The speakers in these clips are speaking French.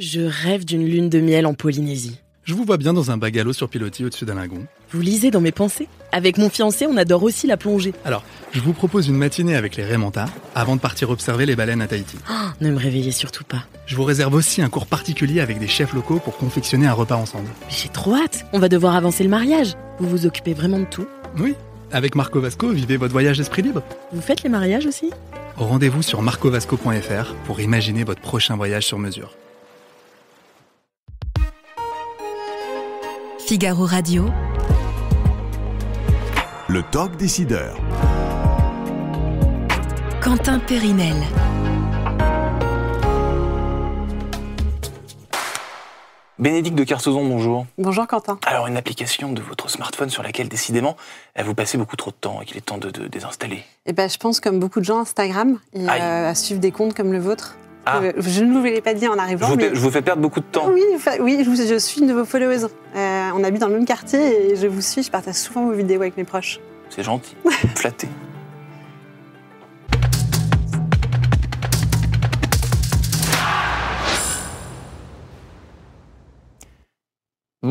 Je rêve d'une lune de miel en Polynésie. Je vous vois bien dans un bagalo sur pilotis au-dessus d'un lagon. Vous lisez dans mes pensées Avec mon fiancé, on adore aussi la plongée. Alors, je vous propose une matinée avec les rémanta avant de partir observer les baleines à Tahiti. Oh, ne me réveillez surtout pas. Je vous réserve aussi un cours particulier avec des chefs locaux pour confectionner un repas ensemble. J'ai trop hâte On va devoir avancer le mariage. Vous vous occupez vraiment de tout Oui. Avec Marco Vasco, vivez votre voyage d'esprit libre. Vous faites les mariages aussi Rendez-vous sur marcovasco.fr pour imaginer votre prochain voyage sur mesure. Figaro Radio. Le talk décideur. Quentin Périnel. Bénédicte de Carsozon, bonjour. Bonjour Quentin. Alors une application de votre smartphone sur laquelle décidément vous passez beaucoup trop de temps et qu'il est temps de, désinstaller. Eh ben, je pense comme beaucoup de gens Instagram euh, à suivre des comptes comme le vôtre. Ah. Je ne vous l'ai pas dit en arrivant. Je vous, je vous fais perdre beaucoup de temps. Oui, oui je, suis une de vos followers. Euh, on habite dans le même quartier et je vous suis, je partage souvent vos vidéos avec mes proches. C'est gentil, flatté.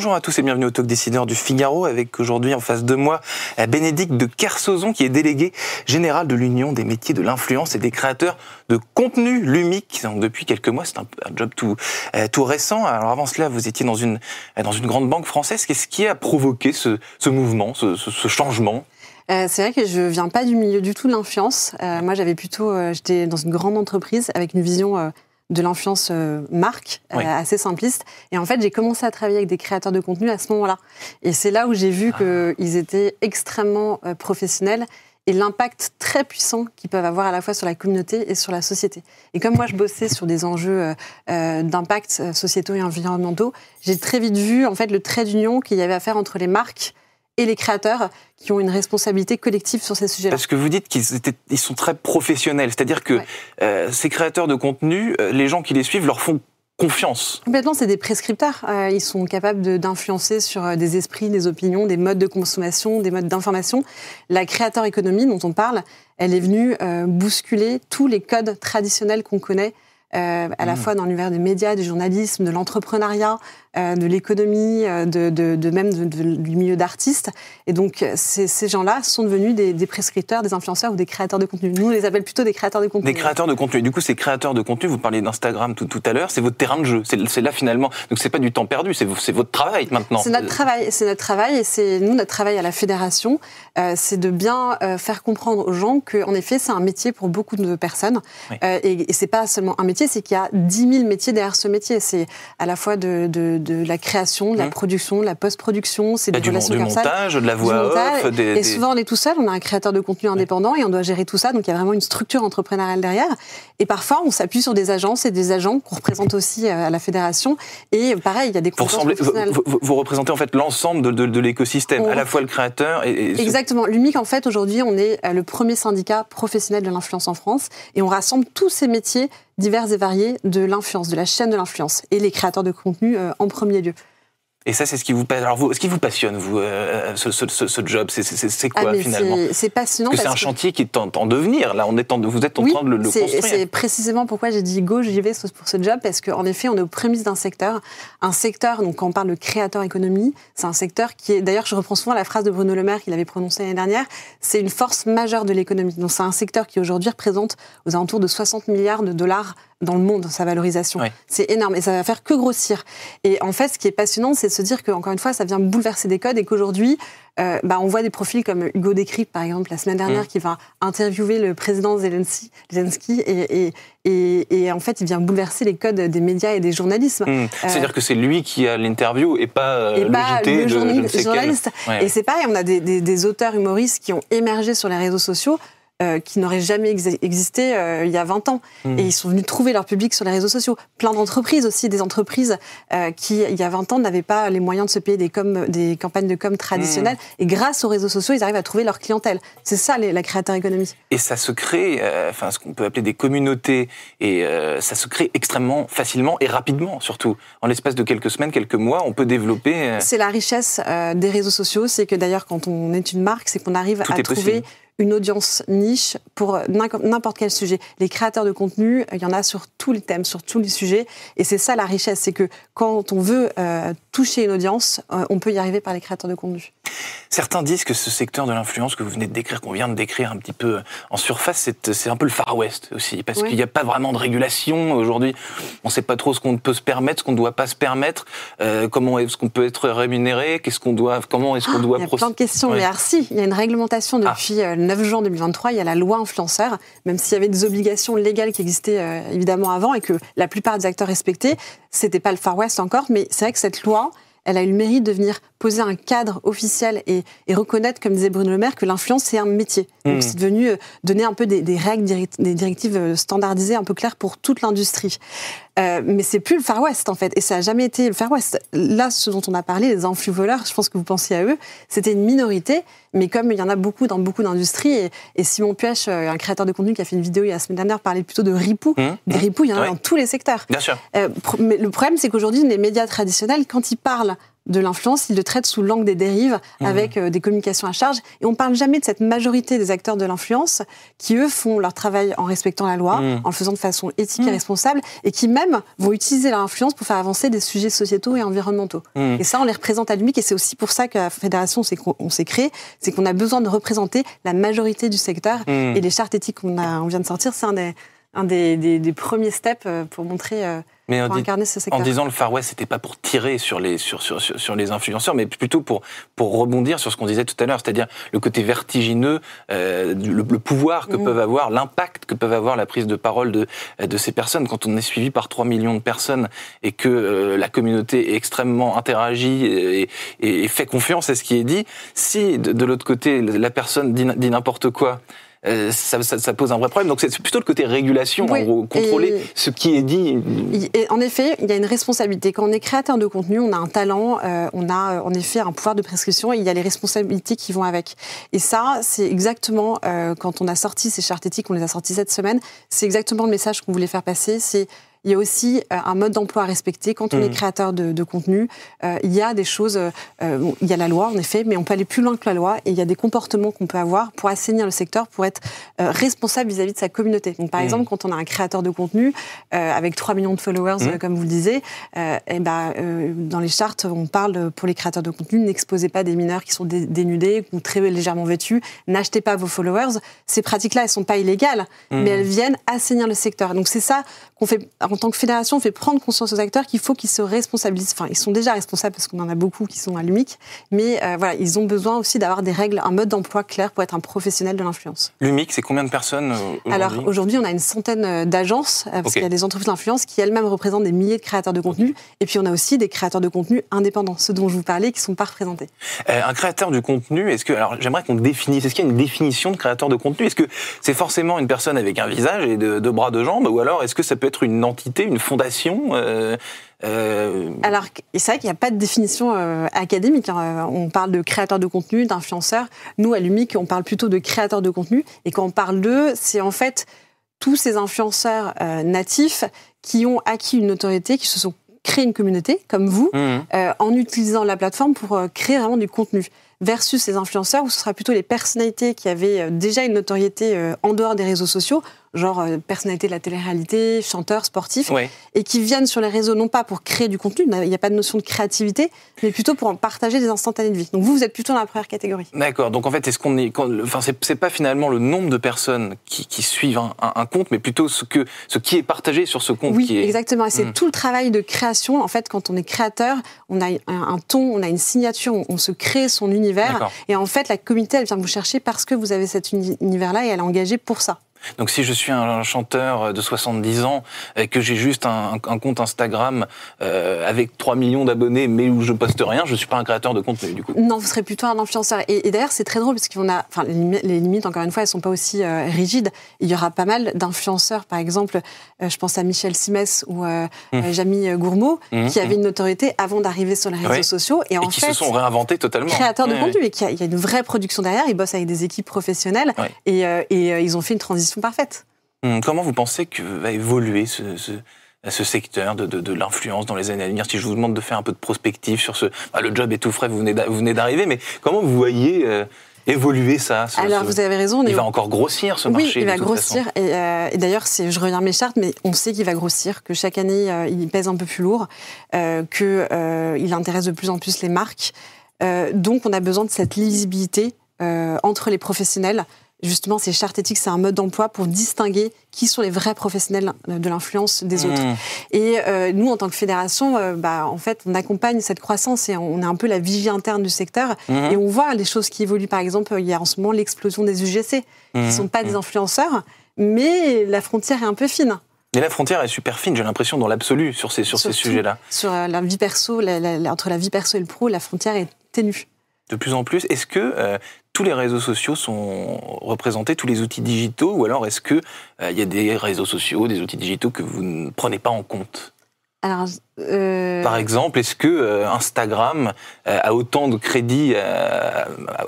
Bonjour à tous et bienvenue au Talk Décideur du Figaro avec aujourd'hui en face de moi euh, Bénédicte de Kersozon qui est déléguée générale de l'Union des métiers de l'influence et des créateurs de contenu lumique. depuis quelques mois, c'est un, job tout, euh, tout récent. Alors avant cela, vous étiez dans une, euh, dans une grande banque française. Qu'est-ce qui a provoqué ce, ce mouvement, ce, ce, changement euh, c'est vrai que je viens pas du milieu du tout de l'influence. moi, j'avais plutôt, j'étais dans une grande entreprise avec une vision de l'influence euh, marque euh, assez simpliste. Et en fait, j'ai commencé à travailler avec des créateurs de contenu à ce moment-là. Et c'est là où j'ai vu ah. qu'ils étaient extrêmement euh, professionnels et l'impact très puissant qu'ils peuvent avoir à la fois sur la communauté et sur la société. Et comme moi, je bossais sur des enjeux d'impact sociétaux et environnementaux, j'ai très vite vu en fait le trait d'union qu'il y avait à faire entre les marques et les créateurs qui ont une responsabilité collective sur ces sujets-là. Parce que vous dites qu'ils ils sont très professionnels, c'est-à-dire que euh, ces créateurs de contenu, euh, les gens qui les suivent leur font confiance. Complètement, c'est des prescripteurs. Euh, ils sont capables d'influencer sur des esprits, des opinions, des modes de consommation, des modes d'information. La créateur économie dont on parle, elle est venue bousculer tous les codes traditionnels qu'on connaît. à la mmh. fois dans l'univers des médias, du journalisme, de l'entrepreneuriat, euh, de l'économie, euh, de, même du milieu d'artistes. Et donc, ces, gens-là sont devenus des, prescripteurs, des influenceurs ou des créateurs de contenu. Nous, on les appelle plutôt des créateurs de contenu. Des créateurs de contenu. Du coup, ces créateurs de contenu, vous parliez d'Instagram tout, tout, à l'heure, c'est votre terrain de jeu. C'est là finalement. Donc, c'est pas du temps perdu, c'est votre travail maintenant. C'est notre travail. C'est notre travail et c'est nous, notre travail à la fédération, euh, c'est de bien faire comprendre aux gens qu'en effet, c'est un métier pour beaucoup de personnes. et, et c'est pas seulement un métier, c'est qu'il y a 10 000 métiers derrière ce métier. C'est à la fois de de la création, de la mmh. production, de la post-production. C'est des ah, du, montage, de la voix off. et souvent, on est tout seul. On a un créateur de contenu indépendant et on doit gérer tout ça. Donc, il y a vraiment une structure entrepreneuriale derrière. Et parfois, on s'appuie sur des agences et des agents qu'on représente aussi euh, à la fédération. Et pareil, il y a des vous, vous, représentez en fait l'ensemble de, l'écosystème, à la fois le créateur et. et... Exactement. L'UMIC, en fait, aujourd'hui, on est euh, le premier syndicat professionnel de l'influence en France et on rassemble tous ces métiers divers et variés de l'influence, de la chaîne de l'influence, et les créateurs de contenu euh, en premier lieu. Et ça, c'est ce qui vous vous, ce qui vous passionne, vous, euh, euh, ce, job, c'est quoi ah, finalement C'est passionnant. Parce que c'est un chantier qui est en, devenir. Là, on est en, vous êtes en train de le, construire. C'est précisément pourquoi j'ai dit go, j'y vais pour ce job, parce qu'en effet, on est aux prémices d'un secteur. Un secteur, donc quand on parle de créateur économie, c'est un secteur qui est. D'ailleurs, je reprends souvent la phrase de Bruno Le Maire qu'il avait prononcée l'année dernière. C'est une force majeure de l'économie. Donc, c'est un secteur qui aujourd'hui représente aux alentours de 60 milliards de dollars dans le monde, sa valorisation. C'est énorme et ça va faire que grossir. Et en fait, ce qui est passionnant, c'est de se dire que encore une fois, ça vient bouleverser des codes et qu'aujourd'hui, euh, bah, on voit des profils comme Hugo Décrypte, par exemple, la semaine dernière, mm. qui va interviewer le président Zelensky, et, en fait, il vient bouleverser les codes des médias et des journalismes. Mm. Euh, C'est-à-dire que c'est lui qui a l'interview et pas, euh, le, JT journaliste. je ne sais Et c'est pareil, on a des, des auteurs humoristes qui ont émergé sur les réseaux sociaux euh, qui n'auraient jamais existé euh, il y a 20 ans. Hmm. Et ils sont venus trouver leur public sur les réseaux sociaux. Plein d'entreprises aussi, des entreprises euh, qui, il y a 20 ans, n'avaient pas les moyens de se payer des, com, des campagnes de com traditionnelles. Hmm. Et grâce aux réseaux sociaux, ils arrivent à trouver leur clientèle. C'est ça, la créateur économie. Et ça se crée, enfin, ce qu'on peut appeler des communautés. Et ça se crée extrêmement facilement et rapidement, surtout. En l'espace de quelques semaines, quelques mois, on peut développer. C'est la richesse des réseaux sociaux. C'est que d'ailleurs, quand on est une marque, c'est qu'on arrive à trouver une audience niche pour n'importe quel sujet. Les créateurs de contenu, euh, il y en a sur tous les thèmes, sur tous les sujets. Et c'est ça la richesse, c'est que quand on veut euh, toucher une audience, euh, on peut y arriver par les créateurs de contenu. Certains disent que ce secteur de l'influence que vous venez de décrire, qu'on vient de décrire un petit peu en surface, c'est un peu le Far West aussi, parce qu'il n'y a pas vraiment de régulation aujourd'hui. On ne sait pas trop ce qu'on peut se permettre, ce qu'on ne doit pas se permettre, comment est-ce qu'on peut être rémunéré, qu'est-ce qu'on doit, comment est-ce qu'on ah, doit. Il y a plein de questions, merci. il y a une réglementation ah. depuis 9 juin 2023, il y a la loi influenceur, même s'il y avait des obligations légales qui existaient euh, évidemment avant et que la plupart des acteurs respectaient, c'était pas le Far West encore, mais c'est vrai que cette loi, elle a eu le mérite de venir poser un cadre officiel et, et, reconnaître, comme disait Bruno Le Maire, que l'influence, c'est un métier. Donc mmh. c'est devenu euh, donner un peu des, des règles, des directives euh, standardisées, un peu claires pour toute l'industrie. Euh, mais c'est plus le Far West en fait, et ça n'a jamais été le Far West. Là, ce dont on a parlé, les influx voleurs, je pense que vous pensiez à eux, c'était une minorité, mais comme il y en a beaucoup dans beaucoup d'industries, et, et, Simon Puech, euh, un créateur de contenu qui a fait une vidéo il y a la semaine dernière, parlait plutôt de ripoux. Mmh. des ripoux, il y en a dans tous les secteurs. Bien sûr. Euh, mais le problème, c'est qu'aujourd'hui, les médias traditionnels, quand ils parlent de l'influence, ils le traitent sous l'angle des dérives, ah avec euh, des communications à charge. Et on ne parle jamais de cette majorité des acteurs de l'influence qui, eux, font leur travail en respectant la loi, mmh. en le faisant de façon éthique et mmh. responsable, et qui même vont utiliser leur influence pour faire avancer des sujets sociétaux et environnementaux. Mmh. Et ça, on les représente à lui, et c'est aussi pour ça que la fédération on s'est créé. c'est qu'on a besoin de représenter la majorité du secteur, et les chartes éthiques qu'on on vient de sortir, c'est un des un des, premiers steps euh, pour montrer. Euh, mais incarner ce secteur. en disant le Far West, c'était pas pour tirer sur les, sur, les influenceurs, mais plutôt pour, pour rebondir sur ce qu'on disait tout à l'heure, c'est-à-dire le côté vertigineux, euh, le, pouvoir que mm. peuvent avoir, l'impact que peuvent avoir la prise de parole de, ces personnes. Quand on est suivi par 3 millions de personnes et que la communauté est extrêmement interagie et, fait confiance à ce qui est dit, si de, l'autre côté, la personne dit n'importe quoi, euh, ça, pose un vrai problème. Donc c'est plutôt le côté régulation, contrôler ce qui est dit. Et en effet, il y a une responsabilité. Quand on est créateur de contenu, on a un talent, euh, on a euh, en effet un pouvoir de prescription et il y a les responsabilités qui vont avec. Et ça, c'est exactement, quand on a sorti ces chartes éthiques, on les a sorties cette semaine, c'est exactement le message qu'on voulait faire passer, c'est il y a aussi euh, un mode d'emploi à respecter. Quand on est hmm. créateur de, contenu, euh, il y a des choses, euh, il y a la loi en effet, mais on peut aller plus loin que la loi et il y a des comportements qu'on peut avoir pour assainir le secteur, pour être responsable vis-à-vis de sa communauté. Donc par hmm. exemple, quand on a un créateur de contenu avec 3 millions de followers, hmm. comme vous le disiez, et eh ben, dans les chartes, on parle pour les créateurs de contenu, n'exposez pas des mineurs qui sont dénudés ou très légèrement vêtus, n'achetez pas vos followers. Ces pratiques-là, elles ne sont pas illégales, mais elles viennent assainir le secteur. Donc c'est ça qu'on fait en tant que fédération, on fait prendre conscience aux acteurs qu'il faut qu'ils se responsabilisent. Enfin, ils sont déjà responsables parce qu'on en a beaucoup qui sont à l'UMIC, mais euh, voilà, ils ont besoin aussi d'avoir des règles, un mode d'emploi clair pour être un professionnel de l'influence. L'UMIC, c'est combien de personnes euh, Alors aujourd'hui, on a une centaine euh, d'agences, parce qu'il y a des entreprises d'influence qui elles-mêmes représentent des milliers de créateurs de contenu, et puis on a aussi des créateurs de contenu indépendants, ceux dont je vous parlais, qui ne sont pas représentés. un créateur du contenu, est-ce que. Alors j'aimerais qu'on définisse, est-ce qu'il y a une définition de créateur de contenu Est-ce que c'est forcément une personne avec un visage et deux bras, de jambes, ou alors est-ce que ça peut être une entité une fondation euh, euh, Alors, c'est vrai qu'il n'y a pas de définition euh, académique. Hein. On parle de créateur de contenu, d'influenceur. Nous, à l'UMIC, on parle plutôt de créateur de contenu. Et quand on parle d'eux, c'est en fait tous ces influenceurs natifs qui ont acquis une notoriété, qui se sont créés une communauté, comme vous, mmh. en utilisant la plateforme pour créer vraiment du contenu. Versus ces influenceurs, où ce sera plutôt les personnalités qui avaient déjà une notoriété en dehors des réseaux sociaux, genre euh, personnalité de la télé-réalité, chanteur, sportif, et qui viennent sur les réseaux non pas pour créer du contenu, il n'y a pas de notion de créativité, mais plutôt pour en partager des instantanés de vie. Donc vous, vous êtes plutôt dans la première catégorie. D'accord. Donc en fait, est-ce qu'on est, enfin, c'est pas finalement le nombre de personnes qui, suivent un, compte, mais plutôt ce que ce qui est partagé sur ce compte. Oui, exactement. Et c'est hmm. tout le travail de création. En fait, quand on est créateur, on a un, ton, on a une signature, on, se crée son univers. Et en fait, la communauté, elle vient vous chercher parce que vous avez cet univers-là et elle est engagée pour ça. Donc si je suis un chanteur de 70 ans et que j'ai juste un, compte Instagram euh, avec 3 millions d'abonnés mais où je poste rien, je suis pas un créateur de contenu du coup. Non, vous serez plutôt un influenceur. Et, d'ailleurs c'est très drôle parce qu'on a, enfin les limites encore une fois elles sont pas aussi euh, rigides. Il y aura pas mal d'influenceurs, par exemple, euh, je pense à Michel Simès ou mmh. Jamy Gourmaud mmh. qui avaient mmh. une notoriété avant d'arriver sur les réseaux sociaux et, en qui se sont réinventés totalement. Créateurs de contenu et qui a une vraie production derrière. Ils bossent avec des équipes professionnelles et ils ont fait une transition Hmm, comment vous pensez que va évoluer ce, secteur de, l'influence dans les années à venir Si je vous demande de faire un peu de prospective sur ce... Bah, le job est tout frais, vous venez d'arriver, mais comment vous voyez... Euh, évoluer ça Alors vous avez raison. Il va encore grossir ce marché. il va grossir. Euh, et, d'ailleurs, je reviens à mes chartes, mais on sait qu'il va grossir, que chaque année euh, il pèse un peu plus lourd, qu'il intéresse de plus en plus les marques. donc on a besoin de cette lisibilité entre les professionnels justement, ces chartes éthiques, c'est un mode d'emploi pour distinguer qui sont les vrais professionnels euh, de l'influence des autres. Mmh. Et euh, nous, en tant que fédération, euh, bah, en fait, on accompagne cette croissance et on est un peu la vigie interne du secteur. Mmh. Et on voit les choses qui évoluent. Par exemple, il y a en ce moment l'explosion des UGC, qui ne mmh. sont pas des influenceurs, mais la frontière est un peu fine. Et la frontière est super fine, j'ai l'impression, dans l'absolu, sur ces, sur sujets-là. Sur la vie perso, entre la vie perso et le pro, la frontière est ténue. De plus en plus, est-ce que tous les réseaux sociaux sont représentés, tous les outils digitaux, ou alors est-ce qu'il euh, il y a des réseaux sociaux, des outils digitaux que vous ne prenez pas en compte alors, euh, Par exemple, est-ce que euh, Instagram a autant de crédit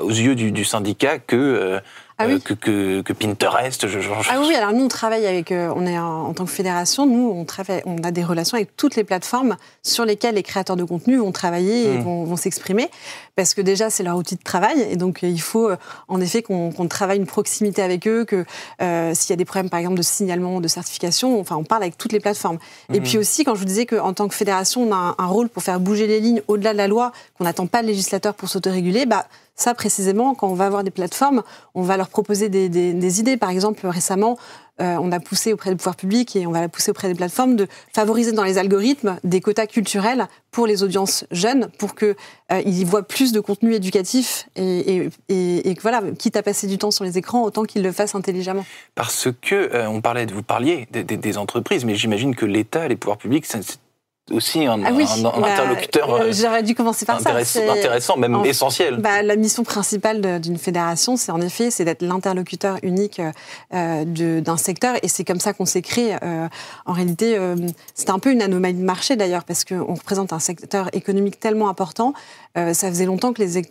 aux yeux du syndicat que ah euh, que, que, que, Pinterest. Je, je, Ah oui, alors nous, on travaille avec, euh, on est en, tant que fédération, nous, on, travaille, on a des relations avec toutes les plateformes sur lesquelles les créateurs de contenu vont travailler et hmm. vont, vont s'exprimer, parce que déjà, c'est leur outil de travail, et donc euh, il faut en effet qu'on travaille une proximité avec eux, que s'il y a des problèmes, par exemple, de signalement, de certification, enfin, on parle avec toutes les plateformes. Et hmm. puis aussi, quand je vous disais qu'en tant que fédération, on a un, un, rôle pour faire bouger les lignes au-delà de la loi, qu'on n'attend pas le législateur pour s'autoréguler, bah, ça précisément, quand on va avoir des plateformes, on va leur proposer des, idées. Par exemple, récemment, euh, on a poussé auprès des pouvoirs publics et on va la pousser auprès des plateformes de favoriser dans les algorithmes des quotas culturels pour les audiences jeunes, pour qu'ils euh, ils voient plus de contenu éducatif et, voilà, quitte à passer du temps sur les écrans, autant qu'ils le fassent intelligemment. Parce que euh, on parlait, vous parliez des, entreprises, mais j'imagine que l'État, les pouvoirs publics, c'est aussi un, ah bah, interlocuteur. Euh, euh, j'aurais dû commencer par Intéressant, même essentiel. Bah, la mission principale d'une fédération, c'est en effet, c'est d'être l'interlocuteur unique euh, d'un secteur, et c'est comme ça qu'on s'est créé. en réalité, c'est un peu une anomalie de marché d'ailleurs, parce qu'on représente un secteur économique tellement important. ça faisait longtemps que les,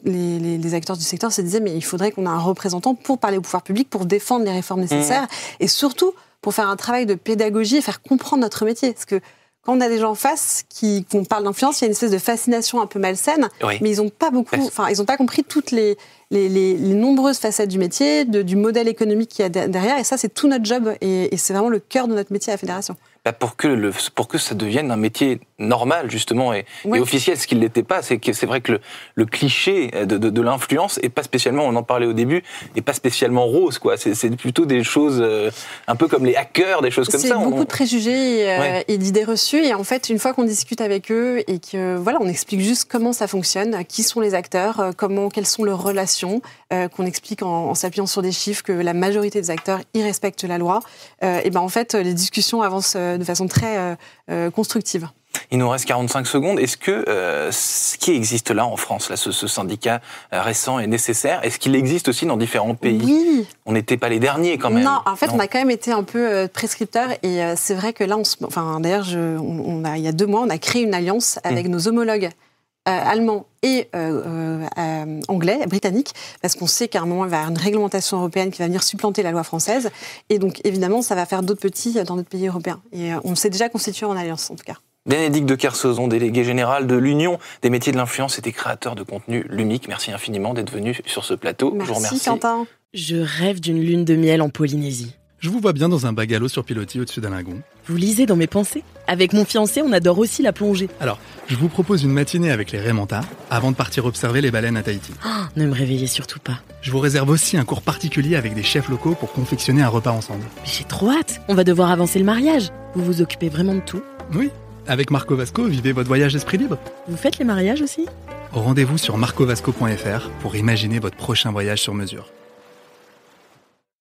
les, acteurs du secteur se disaient, mais il faudrait qu'on ait un représentant pour parler au pouvoir public, pour défendre les réformes mmh. nécessaires, et surtout pour faire un travail de pédagogie et faire comprendre notre métier, parce que quand on a des gens en face qui qu'on parle d'influence, il y a une espèce de fascination un peu malsaine, mais ils n'ont pas beaucoup, enfin ils pas compris toutes les nombreuses facettes du métier, du modèle économique qu'il y a derrière, et ça c'est tout notre job et, c'est vraiment le cœur de notre métier à la fédération. Bah, pour que pour que ça devienne un métier normal justement et, officiel, ce qu'il n'était pas. C'est que c'est vrai que le, cliché de, l'influence est pas spécialement, on en parlait au début, et pas spécialement rose quoi. C'est plutôt des choses euh, un peu comme les hackers, des choses comme ça. C'est beaucoup de préjugés euh, et d'idées reçues et en fait une fois qu'on discute avec eux et que voilà, on explique juste comment ça fonctionne, qui sont les acteurs, euh, comment, quelles sont leurs relations, qu'on explique en, s'appuyant sur des chiffres que la majorité des acteurs y respectent la loi. et ben en fait les discussions avancent de façon très constructive. Il nous reste 45 secondes. Est-ce que euh, ce qui existe là en France, là, ce, syndicat euh, récent est nécessaire Est-ce qu'il existe aussi dans différents pays Oui. On n'était pas les derniers quand même. Non, en fait, on a quand même été un peu euh, prescripteur et c'est vrai que là, enfin, d'ailleurs, on, a, il y a deux mois, on a créé une alliance hmm. avec nos homologues allemands et anglais, britanniques, parce qu'on sait qu'à un moment, il va y avoir une réglementation européenne qui va venir supplanter la loi française. Et donc, évidemment, ça va faire d'autres petits dans d'autres pays européens. Et on s'est déjà constitué en alliance, en tout cas. Bénédicte de Carsozon, délégué général de l'Union des métiers de l'influence et des créateurs de contenu Lumique. Merci infiniment d'être venu sur ce plateau. Merci, Je vous remercie. Quentin. Je rêve d'une lune de miel en Polynésie. Je vous vois bien dans un bagalo sur pilotis au-dessus d'un lagon. Vous lisez dans mes pensées Avec mon fiancé, on adore aussi la plongée. Alors, je vous propose une matinée avec les Rémenta avant de partir observer les baleines à Tahiti. Oh, ne me réveillez surtout pas. Je vous réserve aussi un cours particulier avec des chefs locaux pour confectionner un repas ensemble. J'ai trop hâte On va devoir avancer le mariage Vous vous occupez vraiment de tout Oui, avec Marco Vasco, vivez votre voyage d'esprit libre. Vous faites les mariages aussi Rendez-vous sur marcovasco.fr pour imaginer votre prochain voyage sur mesure.